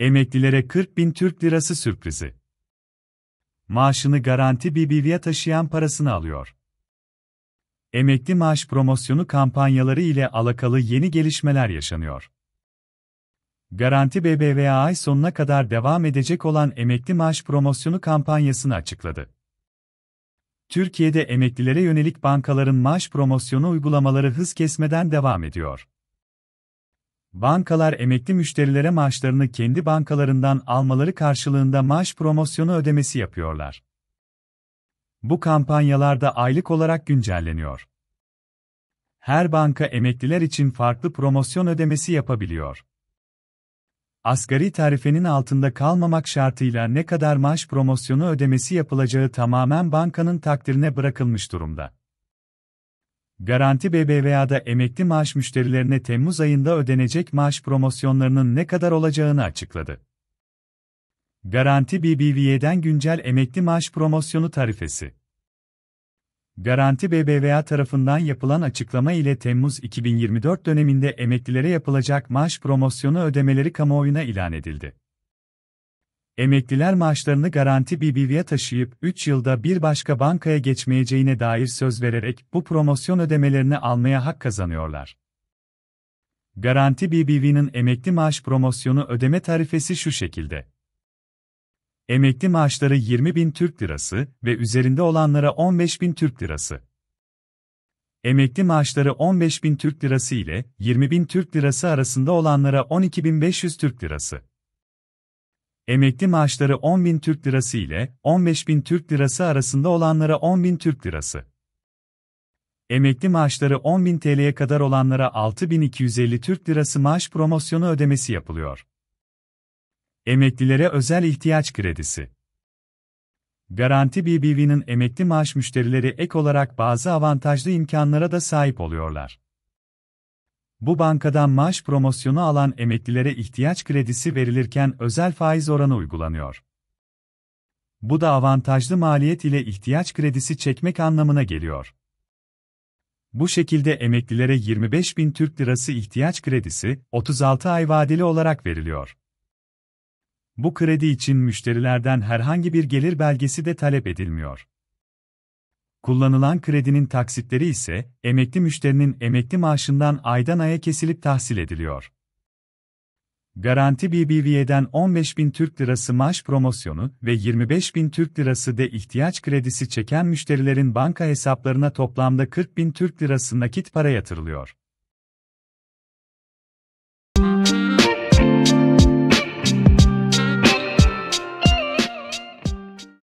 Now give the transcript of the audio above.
Emeklilere 40 bin Türk lirası sürprizi. Maaşını garanti BBVA taşıyan parasını alıyor. Emekli maaş promosyonu kampanyaları ile alakalı yeni gelişmeler yaşanıyor. Garanti BBVA ay sonuna kadar devam edecek olan emekli maaş promosyonu kampanyasını açıkladı. Türkiye'de emeklilere yönelik bankaların maaş promosyonu uygulamaları hız kesmeden devam ediyor. Bankalar emekli müşterilere maaşlarını kendi bankalarından almaları karşılığında maaş promosyonu ödemesi yapıyorlar. Bu kampanyalarda aylık olarak güncelleniyor. Her banka emekliler için farklı promosyon ödemesi yapabiliyor. Asgari tarifenin altında kalmamak şartıyla ne kadar maaş promosyonu ödemesi yapılacağı tamamen bankanın takdirine bırakılmış durumda. Garanti BBVA'da emekli maaş müşterilerine Temmuz ayında ödenecek maaş promosyonlarının ne kadar olacağını açıkladı. Garanti BBVA'dan güncel emekli maaş promosyonu tarifesi. Garanti BBVA tarafından yapılan açıklama ile Temmuz 2024 döneminde emeklilere yapılacak maaş promosyonu ödemeleri kamuoyuna ilan edildi emekliler maaşlarını garanti BBV'ye taşıyıp 3 yılda bir başka bankaya geçmeyeceğine dair söz vererek bu promosyon ödemelerini almaya hak kazanıyorlar. Garanti BBV'nin emekli maaş promosyonu ödeme tarifesi şu şekilde. Emekli maaşları 20 bin Türk Lirası ve üzerinde olanlara 15 bin Türk Lirası. Emekli maaşları 15 bin Türk Lirası ile 20 bin Türk Lirası arasında olanlara 12 bin 500 Türk Lirası. Emekli maaşları 10 bin Türk Lirası ile 15 bin Türk Lirası arasında olanlara 10 bin Türk Lirası. Emekli maaşları 10 bin TL'ye kadar olanlara 6250 Türk Lirası maaş promosyonu ödemesi yapılıyor. Emeklilere özel ihtiyaç kredisi. Garanti BBV'nin emekli maaş müşterileri ek olarak bazı avantajlı imkanlara da sahip oluyorlar. Bu bankadan maaş promosyonu alan emeklilere ihtiyaç kredisi verilirken özel faiz oranı uygulanıyor. Bu da avantajlı maliyet ile ihtiyaç kredisi çekmek anlamına geliyor. Bu şekilde emeklilere 25 bin Türk lirası ihtiyaç kredisi 36 ay vadeli olarak veriliyor. Bu kredi için müşterilerden herhangi bir gelir belgesi de talep edilmiyor. Kullanılan kredinin taksitleri ise emekli müşterinin emekli maaşından aydan aya kesilip tahsil ediliyor. Garanti BBVA'den 15 bin Türk Lirası maaş promosyonu ve 25 bin Türk Lirası de ihtiyaç kredisi çeken müşterilerin banka hesaplarına toplamda 40 bin Türk Lirası nakit para yatırılıyor.